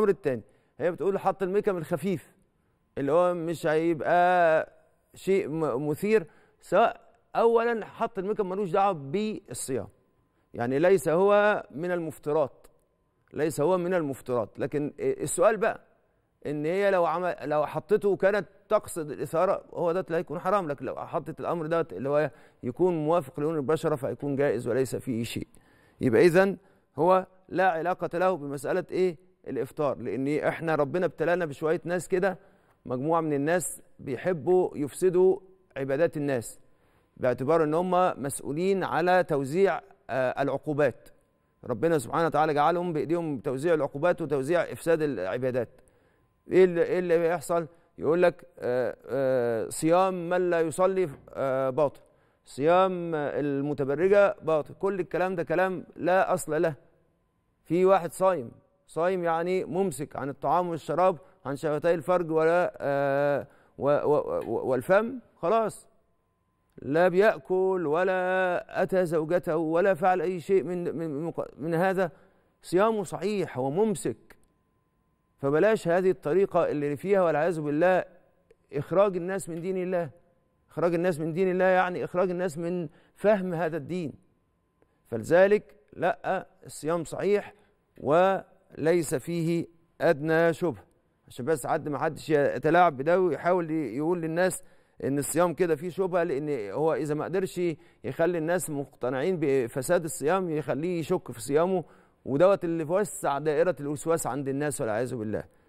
الامر الثاني هي بتقول حط الميك اب الخفيف اللي هو مش هيبقى شيء مثير سواء اولا حط الميك اب ملوش دعوه بالصيام يعني ليس هو من المفترات ليس هو من المفترات لكن السؤال بقى ان هي لو عمل لو حطته وكانت تقصد الاثاره هو ده لا يكون حرام لكن لو حطت الامر ده اللي هو يكون موافق لون البشره فيكون جائز وليس فيه شيء يبقى اذا هو لا علاقه له بمساله ايه الافطار لان إيه، احنا ربنا ابتلانا بشويه ناس كده مجموعه من الناس بيحبوا يفسدوا عبادات الناس باعتبار ان هم مسؤولين على توزيع آه، العقوبات ربنا سبحانه وتعالى جعلهم بايديهم توزيع العقوبات وتوزيع افساد العبادات ايه اللي, إيه اللي بيحصل يقول لك آه، آه، صيام من لا يصلي باطل صيام المتبرجه باطل كل الكلام ده كلام لا اصل له في واحد صايم صايم يعني ممسك عن الطعام والشراب عن شفتي الفرج ولا آه و و والفم خلاص لا بيأكل ولا أتى زوجته ولا فعل أي شيء من من, من هذا صيامه صحيح هو ممسك فبلاش هذه الطريقة اللي فيها والعياذ بالله إخراج الناس من دين الله إخراج الناس من دين الله يعني إخراج الناس من فهم هذا الدين فلذلك لا الصيام صحيح و ليس فيه أدنى شبه عشان بس حد ما حدش يتلاعب بده ويحاول يقول للناس ان الصيام كده فيه شبهه لان هو اذا ما قدرش يخلي الناس مقتنعين بفساد الصيام يخليه يشك في صيامه ودوت اللي وسع دائره الوسواس عند الناس والعياذ بالله